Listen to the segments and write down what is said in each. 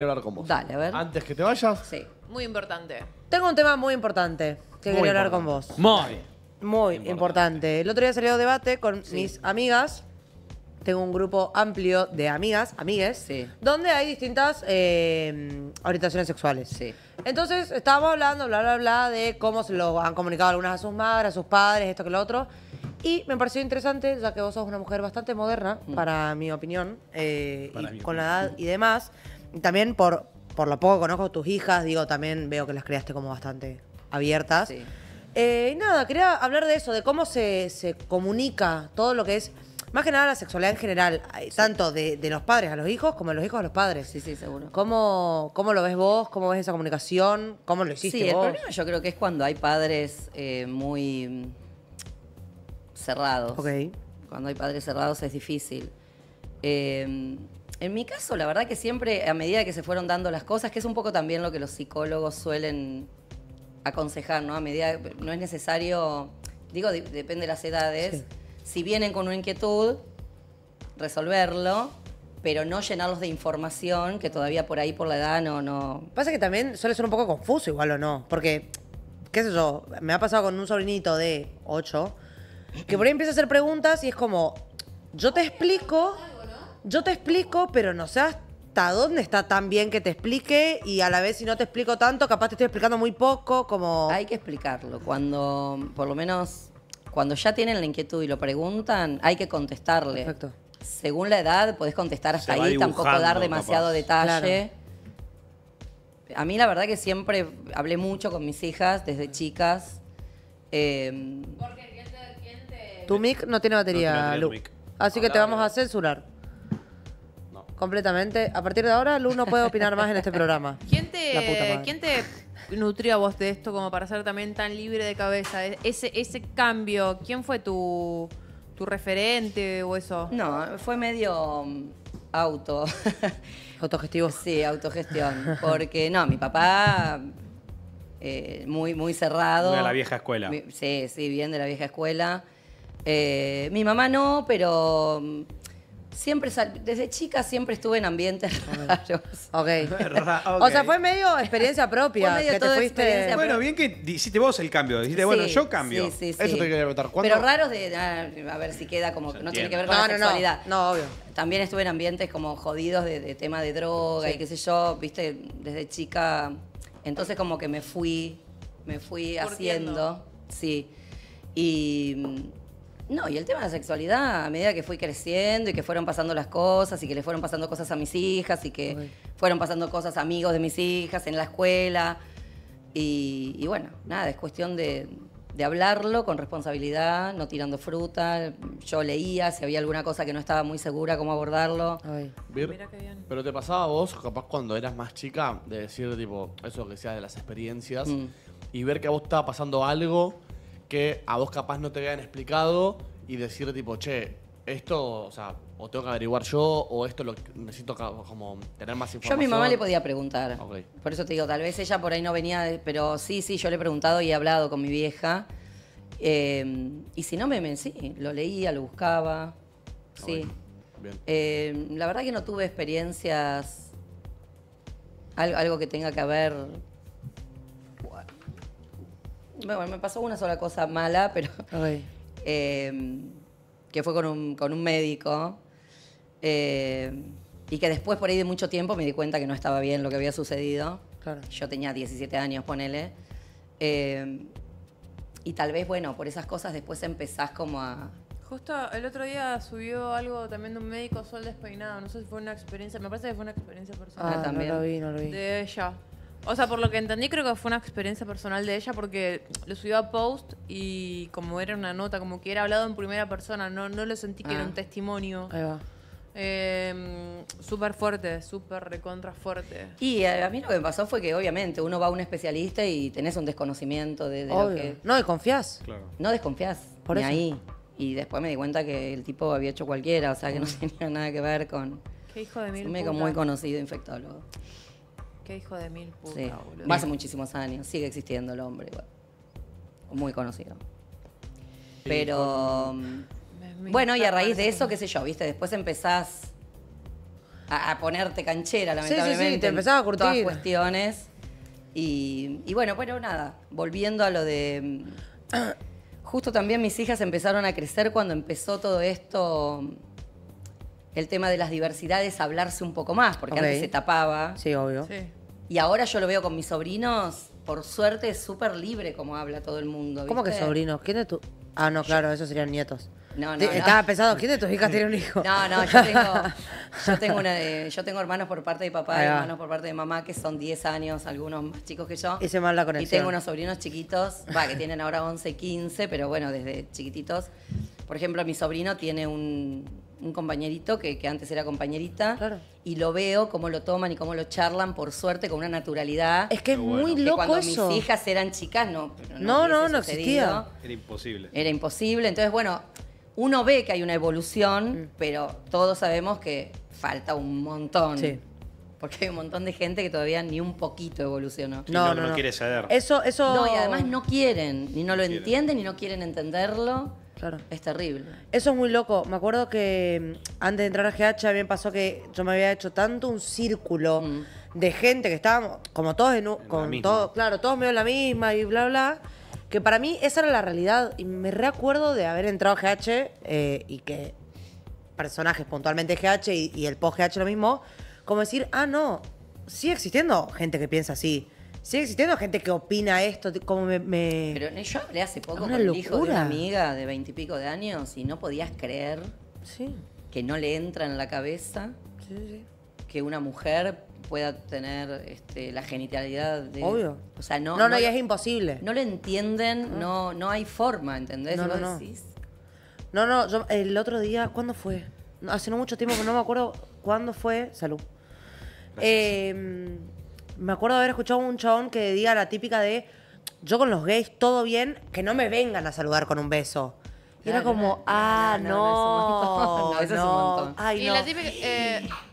Quiero hablar con vos. Dale, a ver. Antes que te vayas. Sí. Muy importante. Tengo un tema muy importante que quiero hablar con vos. Muy. Muy importante. El otro día salió debate con mis amigas. Tengo un grupo amplio de amigas, amigues, Sí. donde hay distintas eh, orientaciones sexuales. Sí. Entonces estábamos hablando, bla, bla, bla, de cómo se lo han comunicado algunas a sus madres, a sus padres, esto que lo otro. Y me pareció interesante, ya que vos sos una mujer bastante moderna, mm. para mi opinión, eh, con la edad y demás. También por, por lo poco que conozco tus hijas, digo, también veo que las creaste como bastante abiertas. Eh, y nada, quería hablar de eso, de cómo se, se, comunica todo lo que es, más que nada la sexualidad en general, eh, tanto de, los padres a los hijos como de los hijos a los padres. Sí, sí, seguro. ¿Cómo, cómo lo ves vos? ¿Cómo ves esa comunicación? ¿Cómo lo hiciste? Sí, el problema yo creo que es cuando hay padres eh, muy mm, cerrados. Ok. Cuando hay padres cerrados es difícil. Eh, en mi caso, la verdad que siempre, a medida que se fueron dando las cosas, que es un poco también lo que los psicólogos suelen aconsejar, ¿no? A medida, no es necesario, digo, depende de las edades, si vienen con una inquietud, resolverlo, pero no llenarlos de información que todavía por ahí, por la edad, no, no. Pasa que también suele ser un poco confuso igual o no, porque, qué sé yo, me ha pasado con un sobrinito de 8, que por ahí empieza a hacer preguntas y es como, yo te explico yo te explico, pero no sé hasta dónde está tan bien que te explique y a la vez si no te explico tanto, capaz te estoy explicando muy poco, como... Hay que explicarlo, cuando, por lo menos, cuando ya tienen la inquietud y lo preguntan, hay que contestarle. Según la edad, podés contestar hasta ahí, tampoco dar demasiado detalle. A mí la verdad que siempre hablé mucho con mis hijas desde chicas. Em, Porque Tu mic no tiene batería, Así que te vamos a censurar completamente. A partir de ahora, Lu no puede opinar más en este programa. ¿Quién te, te nutrió a vos de esto como para ser también tan libre de cabeza? E-, ese, cambio, ¿quién fue tu, referente o eso? No, fue medio mm, auto. ¿Autogestivo? Sí, autogestión. Porque no, mi papá eh, muy, muy cerrado. De la vieja escuela. sí, sí, bien de la vieja escuela. Eh, mi mamá no, pero mm, Siempre sal... Desde chica siempre estuve en ambientes raros. Okay. ok. O sea, fue medio experiencia propia. medio todo bueno, bien que hiciste vos el cambio. Dijiste, bueno, yo cambio. Sí, sí, Eso te quería preguntar. ¿Cuándo? Pero raros de. a ver si queda como. No tiene que ver con no, la no, sexualidad. No, no, obvio. También estuve en ambientes como jodidos de, tema de droga y qué sé yo. Viste, desde chica. Entonces, como que me fui. Me fui haciendo. Sí. Y mm, no, y el tema de la sexualidad, a medida que fui creciendo y que fueron pasando las cosas y que le fueron pasando cosas a mis hijas y que fueron pasando cosas a amigos de mis hijas en la escuela. Y, bueno, nada, es cuestión de, hablarlo con responsabilidad, no tirando fruta. Yo leía si había alguna cosa que no estaba muy segura cómo abordarlo. Pero te pasaba a vos, capaz cuando eras más chica, de decir tipo eso que sea de las experiencias mm. y ver que a vos estaba pasando algo que a vos capaz no te habían explicado y decir tipo, che, esto, o sea, o tengo que averiguar yo, o esto lo necesito como tener más información. Yo a mi mamá le podía preguntar. Por eso te digo, tal vez ella por ahí no venía, pero sí, sí, yo le he preguntado y he hablado con mi vieja. Em, y si no me, me sí, lo leía, lo buscaba. Sí. Em, la verdad que no tuve experiencias, algo, algo que tenga que ver bueno, me pasó una sola cosa mala, pero. Em, que fue con un, médico. Eh, y que después, por ahí de mucho tiempo, me di cuenta que no estaba bien lo que había sucedido. Yo tenía 17 años, ponele. Em, y tal vez, bueno, por esas cosas después empezás como a. Justo el otro día subió algo también de un médico sol despeinado. No sé si fue una experiencia, me parece que fue una experiencia personal. Ah, también. No lo vi, no lo vi. De ella. O sea, por lo que entendí, creo que fue una experiencia personal de ella porque lo subió a post y como era una nota, como que era hablado en primera persona, no, no lo sentí que era un ah. testimonio. Em, súper fuerte, súper recontra fuerte. Y eh, a mí lo que me pasó fue que obviamente uno va a un especialista y tenés un desconocimiento de, lo que... No desconfías. No desconfías. Por ni ahí. Y después me di cuenta que el tipo había hecho cualquiera, o sea que no mm. tenía nada que ver con... Qué hijo de mil. Un médico muy conocido infectólogo. Qué hijo de mil putas, Hace muchísimos años, sigue existiendo el hombre, muy conocido. Pero. Mm, bueno, y a raíz de eso, qué sé yo, viste, después empezás a, ponerte canchera, lamentablemente. Sí, te empezás a curtir. cuestiones. Y, y bueno, bueno, nada, volviendo a lo de... Mm, justo también mis hijas empezaron a crecer cuando empezó todo esto el tema de las diversidades hablarse un poco más, porque antes se tapaba. Sí, obvio. Y ahora yo lo veo con mis sobrinos, por suerte es súper libre como habla todo el mundo. ¿Cómo que sobrinos? ¿Quién de tus...? Ah, no, claro, esos serían nietos. No, no, Estaba ¿quién de tus hijas tiene un hijo? No, no, yo tengo, yo tengo, hermanos por parte de papá y hermanos por parte de mamá que son 10 años, algunos más chicos que yo. Y se la conexión. Y tengo unos sobrinos chiquitos, va, que tienen ahora 11, 15, pero bueno, desde chiquititos. Por ejemplo, mi sobrino tiene un, un compañerito que, antes era compañerita. Y lo veo, cómo lo toman y cómo lo charlan, por suerte, con una naturalidad. Es que es muy loco eso. mis hijas eran chicas, no. No, no, no, existía. Era imposible. Era imposible. Entonces, bueno, uno ve que hay una evolución, mm. pero todos sabemos que falta un montón. Porque hay un montón de gente que todavía ni un poquito evolucionó. no, no, no, quiere ceder. Eso, eso... No, y además no quieren, ni no lo entienden, ni no quieren entenderlo. Claro. Es terrible. Eso es muy loco. Me acuerdo que mm, antes de entrar a GH a mí me pasó que yo me había hecho tanto un círculo mm. de gente que estábamos como todos en, con todo, claro, todos medio en la misma y bla bla, que para mí esa era la realidad y me recuerdo de haber entrado a GH eh, y que personajes puntualmente GH y, y el post GH lo mismo, como decir, "Ah, no, sigue existiendo gente que piensa así." Sigue existiendo gente que opina esto, como me, Pero yo hablé hace poco con hijo de una amiga de veintipico de años y no podías creer que no le entra en la cabeza que una mujer pueda tener este, la genitalidad de. Obvio. O sea, no. No, no, y es imposible. No lo entienden, ah. no, no hay forma, ¿entendés? No, no, no, no, el otro día, ¿cuándo fue? Hace no mucho tiempo, que no me acuerdo cuándo fue. Salud. Eh, me acuerdo haber escuchado un chabón que diga la típica de, yo con los gays todo bien, que no me vengan a saludar con un beso. Y era como, ah, no, eso es un montón. Ay, no.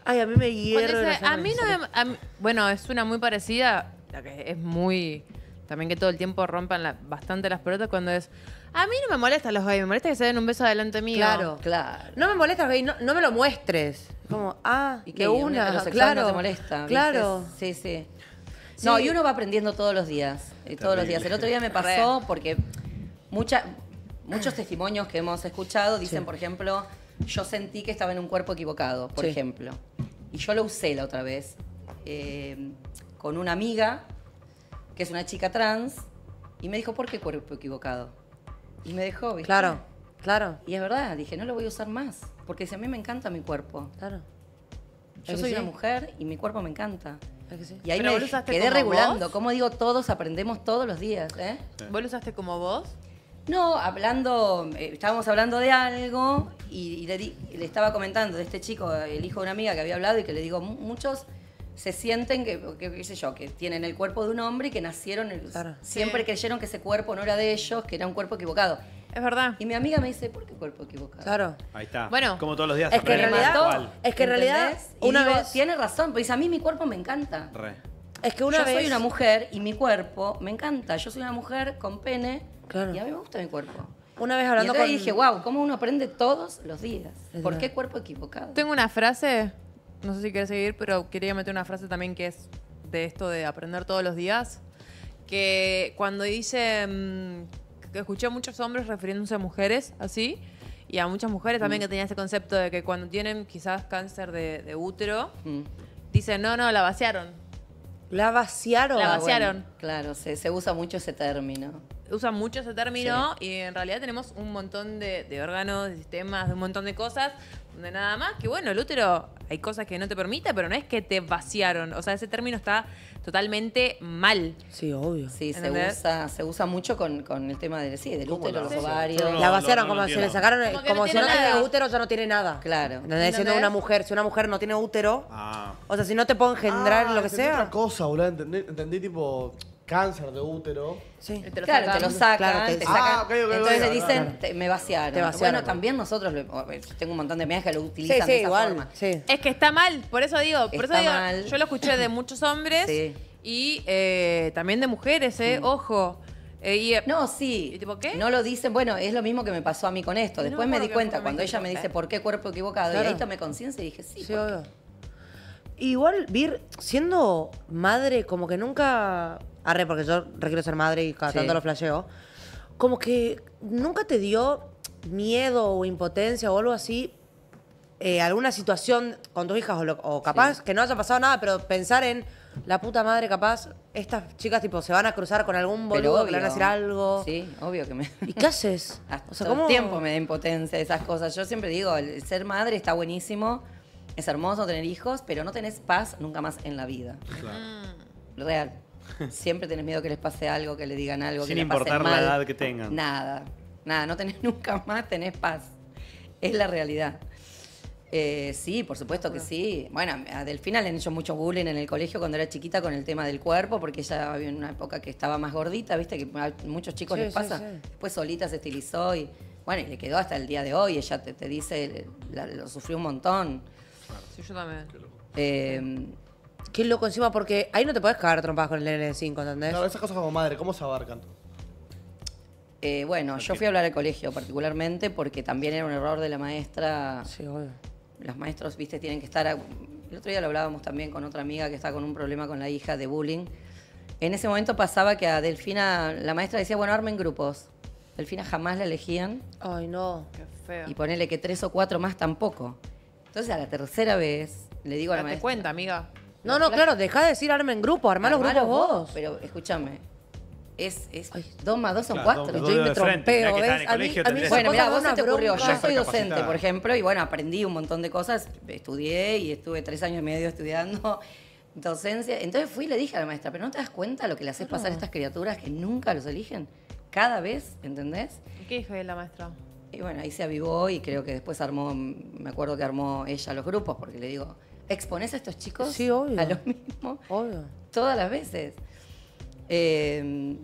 Ay, a mí me a mí no bueno, es una muy parecida, la que es muy... También que todo el tiempo rompan bastante las pelotas cuando es... A mí no me molesta los gays, me molesta que se den un beso delante mío. Claro. Claro. No me molestas, gay, no, no me lo muestres. Como, ah, ¿Y que una, claro. no te molesta? Claro. Sí, sí. No, y uno va aprendiendo todos los días. Todos los días. El otro día me pasó porque mucha, muchos testimonios que hemos escuchado dicen, por ejemplo, yo sentí que estaba en un cuerpo equivocado, por ejemplo. Y yo lo usé la otra vez eh, con una amiga, que es una chica trans, y me dijo, ¿por qué cuerpo equivocado? Y me dejó, Claro, claro. Y es verdad, dije, no lo voy a usar más, porque si a mí me encanta mi cuerpo. Claro. Yo soy una mujer y mi cuerpo me encanta. Y ahí me quedé regulando. Como digo, todos aprendemos todos los días. ¿eh? ¿Vos lo usaste como vos? No, hablando, eh, estábamos hablando de algo y, le, le, estaba comentando de este chico, el hijo de una amiga que había hablado y que le digo, muchos se sienten que, qué sé yo, que tienen el cuerpo de un hombre y que nacieron, el, siempre creyeron que ese cuerpo no era de ellos, que era un cuerpo equivocado. Es verdad. Y mi amiga me dice, ¿por qué cuerpo equivocado? Claro. Ahí está. Bueno. Como todos los días. Es que en realidad, es que en realidad, una vez... Tiene razón, pues a mí mi cuerpo me encanta. Re. Es que una yo vez... soy una mujer y mi cuerpo me encanta. Yo soy una mujer con pene y a mí me gusta mi cuerpo. Una vez hablando y dije, wow, cómo uno aprende todos los días. ¿Por qué cuerpo equivocado? Tengo una frase no sé si quieres seguir, pero quería meter una frase también que es de esto de aprender todos los días, que cuando dice mm, que escuché a muchos hombres refiriéndose a mujeres así, y a muchas mujeres también mm. que tenían ese concepto de que cuando tienen quizás cáncer de, útero, mm. dicen, no, no, la vaciaron. La vaciaron. La ah, vaciaron. claro, se, se usa mucho ese término usa mucho ese término y en realidad tenemos un montón de, órganos, de sistemas, de un montón de cosas, donde nada más que bueno, el útero hay cosas que no te permite, pero no es que te vaciaron. O sea, ese término está totalmente mal. Sí, obvio. Sí, se usa, se usa mucho con, el tema del, sí, del útero, los ovarios. la vaciaron como si le sacaron, como, si no tiene útero ya no tiene nada. Claro. una mujer, si una mujer no tiene útero, ah. o sea, si no te puedo engendrar ah, lo que sea. una cosa, boludo, entendí tipo cáncer de útero. Sí. claro, te lo sacan. te, Entonces le dicen, me vaciaron. Bueno, también nosotros, eh, tengo un montón de amigas que lo utilizan de esa forma. Es que está mal, por eso digo, está mal. yo lo escuché de muchos hombres y eh, también de mujeres, eh, ojo. Eh, no, sí. ¿Y No lo dicen. Bueno, es lo mismo que me pasó a mí con esto. Después me di cuenta cuando ella me dice por qué cuerpo equivocado. Y ahí tomé conciencia y dije, sí. Igual, Vir, siendo madre, como que nunca. Arre, porque yo requiero ser madre y cada tanto lo flasheo. Como que nunca te dio miedo o impotencia o algo así. Eh, alguna situación con tus hijas o, capaz que no haya pasado nada, pero pensar en la puta madre, capaz estas chicas tipo se van a cruzar con algún boludo que le van a decir algo. Sí, obvio que me. ¿Y qué haces? tiempo me da impotencia esas cosas. Yo siempre digo, ser madre está buenísimo es hermoso tener hijos, pero no tenés paz nunca más en la vida. Claro. Real. Mm. Siempre tenés miedo que les pase algo, que le digan algo. Sin que importar la edad que tengan. Nada, nada, no tenés nunca más, tenés paz. Es la realidad. Eh, sí, por supuesto que ah. sí. Bueno, a final le han hecho mucho bullying en el colegio cuando era chiquita con el tema del cuerpo, porque ella había una época que estaba más gordita, viste, que a muchos chicos les pasa. Después solita se estilizó y bueno, y le quedó hasta el día de hoy. Ella te, dice, lo sufrió un montón. Sí, yo también. Qué loco. Em, qué encima, porque ahí no te puedes cagar trompadas con el nl 5 ¿entendés? Claro, esas cosas como madre, ¿cómo se abarcan? Eh, bueno, yo fui a hablar al colegio particularmente porque también era un error de la maestra. Sí, obvio. Los maestros, viste, tienen que estar. El otro día lo hablábamos también con otra amiga que está con un problema con la hija de bullying. En ese momento pasaba que a Delfina, la maestra decía, bueno, armen grupos. Delfina jamás la elegían. Ay, no, qué feo. Y ponerle que tres o cuatro más tampoco. Entonces a la tercera vez le digo a la maestra... ¿Te das cuenta, amiga. No, no, claro, dejá de decir en grupo, armá los grupos vos. Pero escúchame. Es, es dos más dos son cuatro. yo me trompeo, Bueno, mira, vos te ocurrió. Yo soy docente, por ejemplo, y bueno, aprendí un montón de cosas. Estudié y estuve tres años y medio estudiando docencia. Entonces fui y le dije a la maestra, pero ¿no te das cuenta lo que le haces pasar a estas criaturas que nunca los eligen? Cada vez, ¿entendés? ¿Qué dijo la maestra? Y bueno, ahí se avivó y creo que después armó, me acuerdo que armó ella los grupos, porque le digo, ¿expones a estos chicos? Sí, obvio. A lo mismo. Todas las veces. Eh,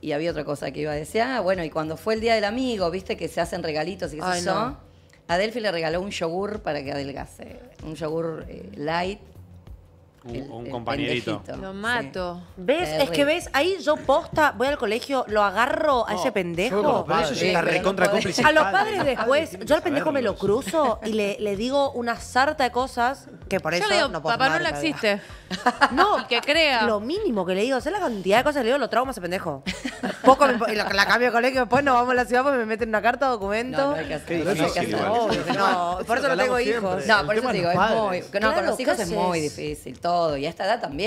y había otra cosa que iba a decir, ah, bueno, y cuando fue el Día del Amigo, viste que se hacen regalitos y qué sé le regaló un yogur para que adelgase, un yogur eh, light un compañerito. Lo mato. ¿Ves? Es, que ves, ahí yo posta, voy al colegio, lo agarro a ese pendejo. eso sí, la recontra cómplice. A los padres después, yo al pendejo me lo cruzo y le, le digo una sarta de cosas que por eso le digo, no Papá no la existe. No. que crea. Lo mínimo que le digo, sé la cantidad de cosas que le digo, lo trauma ese pendejo. Poco y la cambio de colegio, después nos vamos a la ciudad porque me meten una carta, documento. No, hay que hacer, por eso no tengo hijos. No, por eso digo, es muy, con los hijos es muy difícil todo, y a esta edad también.